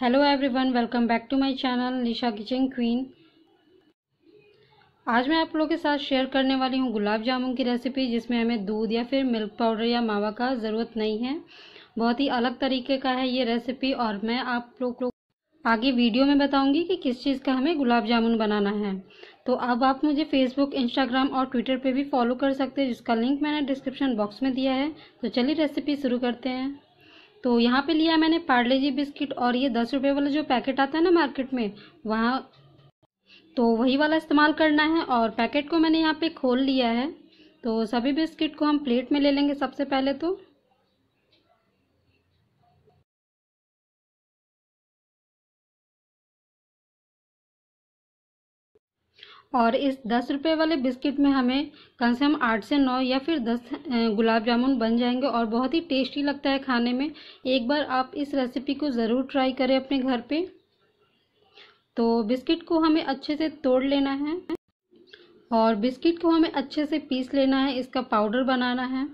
hello everyone welcome back to my channel Nisha kitchen queen आज मैं आप लोगों के साथ शेयर करने वाली हूँ गुलाब जामुन की रेसिपी जिसमें हमें दूध या फिर मिल्क पाउडर या मावा का ज़रूरत नहीं है बहुत ही अलग तरीके का है ये रेसिपी और मैं आप लोग लो, आगे वीडियो में बताऊँगी कि किस चीज़ का हमें गुलाब जामुन बनाना है तो अब आप मुझे फेसबुक इंस्टाग्राम और ट्विटर पर भी फॉलो कर सकते हैं जिसका लिंक मैंने डिस्क्रिप्शन बॉक्स में दिया है तो चलिए रेसिपी शुरू करते हैं तो यहाँ पे लिया मैंने पार्ले जी बिस्किट और ये दस रुपये वाला जो पैकेट आता है ना मार्केट में वहाँ तो वही वाला इस्तेमाल करना है और पैकेट को मैंने यहाँ पे खोल लिया है तो सभी बिस्किट को हम प्लेट में ले लेंगे सबसे पहले तो और इस दस रुपये वाले बिस्किट में हमें कम से कम आठ से नौ या फिर दस गुलाब जामुन बन जाएंगे और बहुत ही टेस्टी लगता है खाने में एक बार आप इस रेसिपी को ज़रूर ट्राई करें अपने घर पे तो बिस्किट को हमें अच्छे से तोड़ लेना है और बिस्किट को हमें अच्छे से पीस लेना है इसका पाउडर बनाना है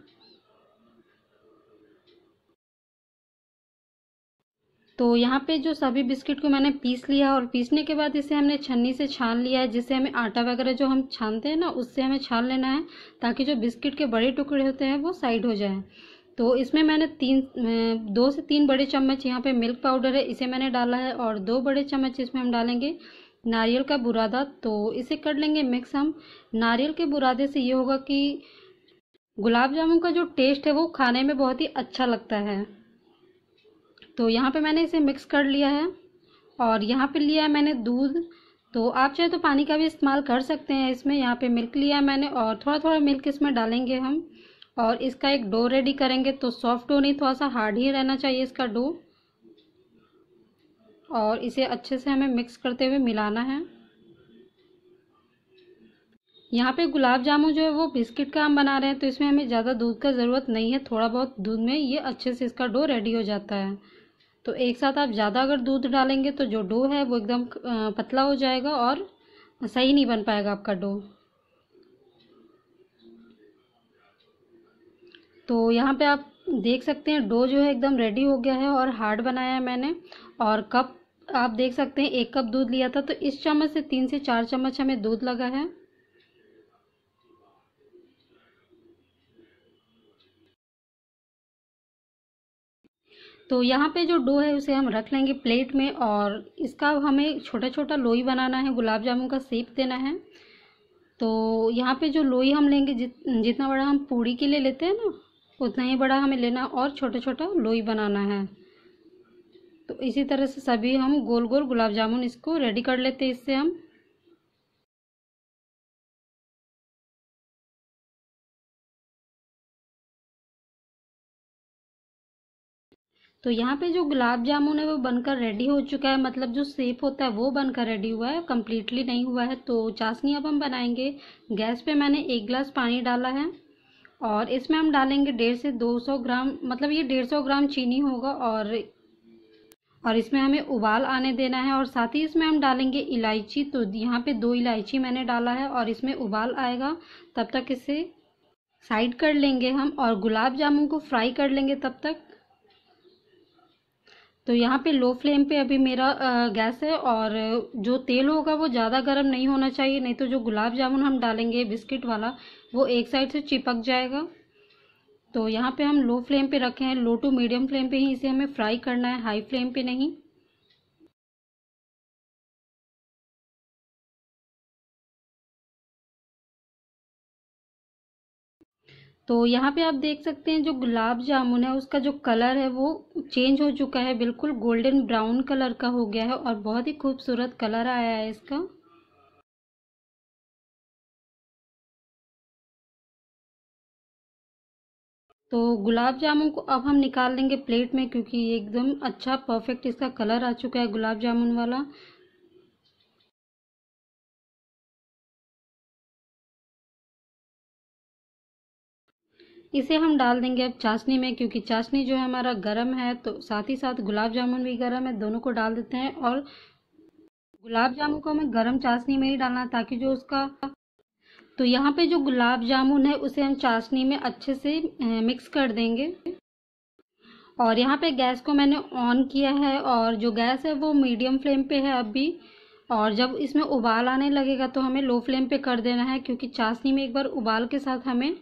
तो यहाँ पे जो सभी बिस्किट को मैंने पीस लिया और पीसने के बाद इसे हमने छन्नी से छान लिया है जिससे हमें आटा वगैरह जो हम छानते हैं ना उससे हमें छान लेना है ताकि जो बिस्किट के बड़े टुकड़े होते हैं वो साइड हो जाए तो इसमें मैंने तीन दो से तीन बड़े चम्मच यहाँ पे मिल्क पाउडर है इसे मैंने डाला है और दो बड़े चम्मच इसमें हम डालेंगे नारियल का बुरादा तो इसे कर लेंगे मिक्स हम नारियल के बुरादे से ये होगा कि गुलाब जामुन का जो टेस्ट है वो खाने में बहुत ही अच्छा लगता है तो यहाँ पे मैंने इसे मिक्स कर लिया है और यहाँ पे लिया है मैंने दूध तो आप चाहे तो पानी का भी इस्तेमाल कर सकते हैं इसमें यहाँ पे मिल्क लिया है मैंने और थोड़ा थोड़ा मिल्क इसमें डालेंगे हम और इसका एक डो रेडी करेंगे तो सॉफ्ट डो नहीं थोड़ा सा हार्ड ही रहना चाहिए इसका डो और इसे अच्छे से हमें मिक्स करते हुए मिलाना है यहाँ पे गुलाब जामुन जो है वो बिस्किट का हम बना रहे हैं तो इसमें हमें ज़्यादा दूध का ज़रूरत नहीं है थोड़ा बहुत दूध में ये अच्छे से इसका डो रेडी हो जाता है तो एक साथ आप ज़्यादा अगर दूध डालेंगे तो जो डो है वो एकदम पतला हो जाएगा और सही नहीं बन पाएगा आपका डो तो यहाँ पे आप देख सकते हैं डो जो है एकदम रेडी हो गया है और हार्ड बनाया है मैंने और कप आप देख सकते हैं एक कप दूध लिया था तो इस चम्मच से तीन से चार चम्मच हमें दूध लगा है तो यहाँ पे जो डो है उसे हम रख लेंगे प्लेट में और इसका हमें छोटा छोटा लोई बनाना है गुलाब जामुन का सेप देना है तो यहाँ पे जो लोई हम लेंगे जित जितना बड़ा हम पूड़ी के लिए लेते हैं ना उतना ही बड़ा हमें लेना और छोटा छोटा लोई बनाना है तो इसी तरह से सभी हम गोल गोल गुलाब जामुन इसको रेडी कर लेते हैं इससे हम तो यहाँ पे जो गुलाब जामुन है वो बनकर रेडी हो चुका है मतलब जो सेप होता है वो बनकर रेडी हुआ है कम्प्लीटली नहीं हुआ है तो चाशनी अब हम बनाएंगे गैस पे मैंने एक गिलास पानी डाला है और इसमें हम डालेंगे डेढ़ से दो सौ ग्राम मतलब ये डेढ़ सौ ग्राम चीनी होगा और और इसमें हमें उबाल आने देना है और साथ ही इसमें हम डालेंगे इलायची तो यहाँ पर दो इलायची मैंने डाला है और इसमें उबाल आएगा तब तक इसे साइड कर लेंगे हम और गुलाब जामुन को फ्राई कर लेंगे तब तक तो यहाँ पे लो फ्लेम पे अभी मेरा गैस है और जो तेल होगा वो ज़्यादा गर्म नहीं होना चाहिए नहीं तो जो गुलाब जामुन हम डालेंगे बिस्किट वाला वो एक साइड से चिपक जाएगा तो यहाँ पे हम लो फ्लेम पे रखे हैं लो टू मीडियम फ्लेम पे ही इसे हमें फ्राई करना है हाई फ्लेम पे नहीं तो यहाँ पे आप देख सकते हैं जो गुलाब जामुन है उसका जो कलर है वो चेंज हो चुका है बिल्कुल गोल्डन ब्राउन कलर का हो गया है और बहुत ही खूबसूरत कलर आया है इसका तो गुलाब जामुन को अब हम निकाल लेंगे प्लेट में क्योंकि एकदम अच्छा परफेक्ट इसका कलर आ चुका है गुलाब जामुन वाला इसे हम डाल देंगे अब चाशनी में क्योंकि चाशनी जो है हमारा गर्म है तो साथ ही साथ गुलाब जामुन भी गर्म है दोनों को डाल देते हैं और गुलाब जामुन को हमें गर्म चाशनी में ही डालना ताकि जो उसका तो यहाँ पे जो गुलाब जामुन है उसे हम चाशनी में अच्छे से मिक्स कर देंगे और यहाँ पे गैस को मैंने ऑन किया है और जो गैस है वो मीडियम फ्लेम पे है अभी और जब इसमें उबाल आने लगेगा तो हमें लो फ्लेम पे कर देना है क्योंकि चाशनी में एक बार उबाल के साथ हमें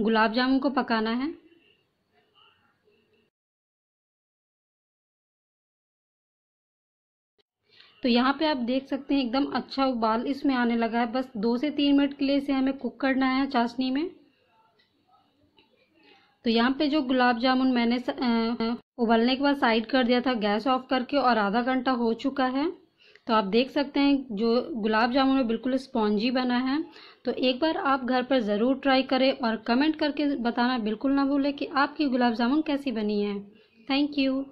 गुलाब जामुन को पकाना है तो यहाँ पे आप देख सकते हैं एकदम अच्छा उबाल इसमें आने लगा है बस दो से तीन मिनट के लिए इसे हमें कुक करना है चाशनी में तो यहाँ पे जो गुलाब जामुन मैंने उबलने के बाद साइड कर दिया था गैस ऑफ करके और आधा घंटा हो चुका है तो आप देख सकते हैं जो गुलाब जामुन में बिल्कुल स्पॉन्जी बना है तो एक बार आप घर पर ज़रूर ट्राई करें और कमेंट करके बताना बिल्कुल ना भूलें कि आपकी गुलाब जामुन कैसी बनी है थैंक यू